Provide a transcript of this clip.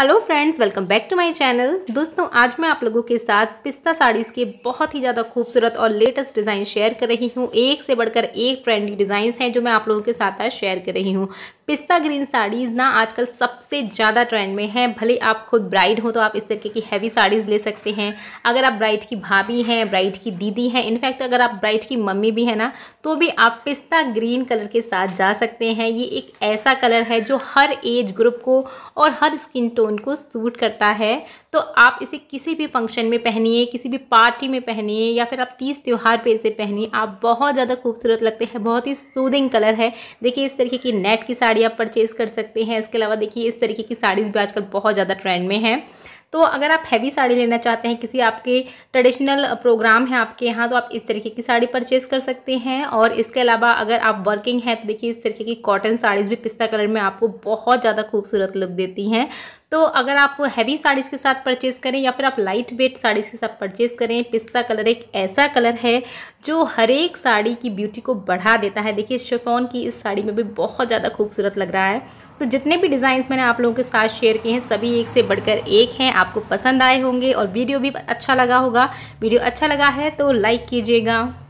hello friends welcome back to my channel दोस्तों आज मैं आप लोगों के साथ पिस्ता साड़ीज़ के बहुत ही ज़्यादा खूबसूरत और लेटेस्ट डिज़ाइन शेयर कर रही हूँ एक से बढ़कर एक ट्रेंडी डिज़ाइन हैं जो मैं आप लोगों के साथ आज शेयर कर रही हूँ पिस्ता ग्रीन साड़ीज़ ना आजकल सबसे ज़्यादा ट्रेंड में हैं भले आप खुद ब्राइड हो तो आप इस तरीके की हैवी साड़ीज़ ले सकते हैं अगर आप ब्राइड की भाभी हैं ब्राइड की दीदी हैं इनफैक्ट अगर आप ब्राइड की मम्मी भी हैं ना तो भी आप पिस्ता ग्रीन कलर के साथ जा सकते हैं ये एक ऐसा कलर है जो हर एज ग्रुप को और हर स्किन टोन उनको सूट करता है तो आप इसे किसी भी फंक्शन में पहनिए किसी भी पार्टी में पहनिए या फिर आप तीस त्यौहार पे इसे पहनिए आप बहुत ज़्यादा खूबसूरत लगते हैं बहुत ही सूदिंग कलर है देखिए इस तरीके की नेट की साड़ी आप परचेज़ कर सकते हैं इसके अलावा देखिए इस तरीके की साड़ीज़ भी आजकल बहुत ज़्यादा ट्रेंड में हैं तो अगर आप हैवी साड़ी लेना चाहते हैं किसी आपके ट्रेडिशनल प्रोग्राम है आपके यहाँ तो आप इस तरीके की साड़ी परचेज़ कर सकते हैं और इसके अलावा अगर आप वर्किंग हैं तो देखिए इस तरीके की कॉटन साड़ीज़ भी पिस्ता कलर में आपको बहुत ज़्यादा खूबसूरत लुक देती हैं तो अगर आप हैवी साड़ीज़ के साथ परचेज़ करें या फिर आप लाइट वेट साड़ीज़ के साथ परचेज़ करें पिस्ता कलर एक ऐसा कलर है जो हर एक साड़ी की ब्यूटी को बढ़ा देता है देखिए शेफ़ोन की इस साड़ी में भी बहुत ज़्यादा खूबसूरत लग रहा है तो जितने भी डिज़ाइंस मैंने आप लोगों के साथ शेयर किए हैं सभी एक से बढ़कर एक हैं आपको पसंद आए होंगे और वीडियो भी अच्छा लगा होगा वीडियो अच्छा लगा है तो लाइक कीजिएगा